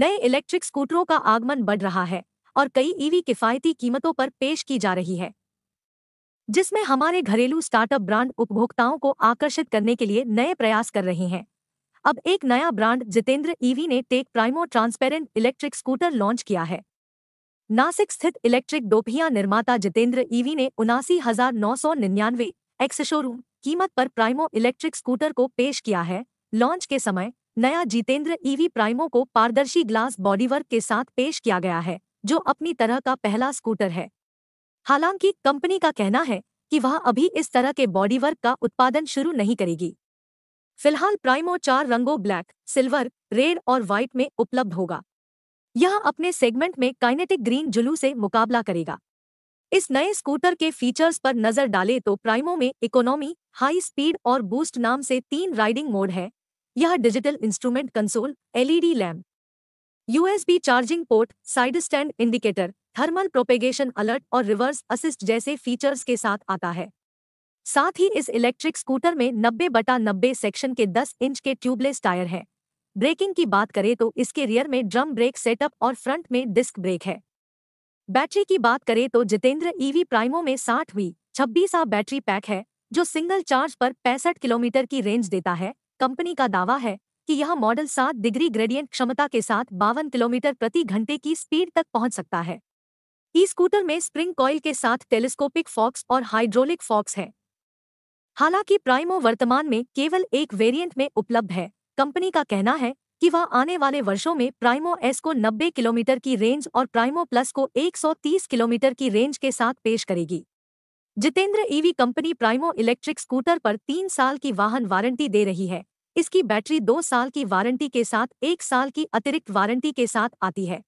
नए इलेक्ट्रिक स्कूटरों का आगमन बढ़ रहा है और कई ईवी किफायती कीमतों पर पेश की जा रही है जिसमें हमारे घरेलू स्टार्टअप ब्रांड उपभोक्ताओं को आकर्षित करने के लिए नए प्रयास कर रहे हैं अब एक नया ब्रांड जितेंद्र ईवी ने tech Primo transparent electric scooter launch किया है नासिक स्थित इलेक्ट्रिक डोपिया निर्माता जितेंद्र ईवी ने उनासी हजार नौ सौ निन्यानवे एक्स शोरूम कीमत पर प्राइमो इलेक्ट्रिक स्कूटर को पेश किया है लॉन्च के समय नया जितेंद्र ईवी e प्राइमो को पारदर्शी ग्लास बॉडीवर्क के साथ पेश किया गया है जो अपनी तरह का पहला स्कूटर है हालांकि कंपनी का कहना है कि वह अभी इस तरह के बॉडीवर्क का उत्पादन शुरू नहीं करेगी फिलहाल प्राइमो चार रंगों ब्लैक सिल्वर रेड और व्हाइट में उपलब्ध होगा यह अपने सेगमेंट में काइनेटिक ग्रीन जुलू से मुकाबला करेगा इस नए स्कूटर के फीचर्स पर नजर डालें तो प्राइमो में इकोनॉमी हाई स्पीड और बूस्ट नाम से तीन राइडिंग मोड है यह digital instrument console LED lamp USB charging port side stand indicator thermal propagation alert और रिवर्स असिस्ट जैसे फीचर्स के साथ आता है साथ ही इस इलेक्ट्रिक स्कूटर में नब्बे बटा नब्बे सेक्शन के 10 इंच के ट्यूबलेस टायर हैं ब्रेकिंग की बात करें तो इसके रियर में ड्रम ब्रेक सेटअप और फ्रंट में डिस्क ब्रेक है बैटरी की बात करें तो जितेंद्र ईवी प्राइमो में साठ हुई छब्बीस आ बैटरी पैक है जो सिंगल चार्ज पर पैंसठ किलोमीटर की रेंज देता है कंपनी का दावा है कि यह मॉडल सात डिग्री ग्रेडियंट क्षमता के साथ बावन किलोमीटर प्रति घंटे की स्पीड तक पहुंच सकता है ई स्कूटर में स्प्रिंग कॉइल के साथ टेलीस्कोपिक फॉक्स और हाइड्रोलिक फॉक्स है हालांकि प्राइमो वर्तमान में केवल एक वेरिएंट में उपलब्ध है कंपनी का कहना है कि वह आने वाले वर्षों में प्राइमो एस को 90 किलोमीटर की रेंज और प्राइमो प्लस को 130 किलोमीटर की रेंज के साथ पेश करेगी Jitendra EV company Primo electric scooter पर तीन साल की वाहन वारंटी दे रही है इसकी बैटरी दो साल की वारंटी के साथ एक साल की अतिरिक्त वारंटी के साथ आती है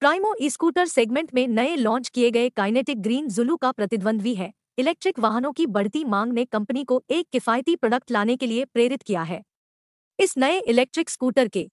प्राइमो स्कूटर सेगमेंट में नए लॉन्च किए गए काइनेटिक ग्रीन जुलू का प्रतिद्वंद्वी है इलेक्ट्रिक वाहनों की बढ़ती मांग ने कंपनी को एक किफायती प्रोडक्ट लाने के लिए प्रेरित किया है इस नए इलेक्ट्रिक स्कूटर के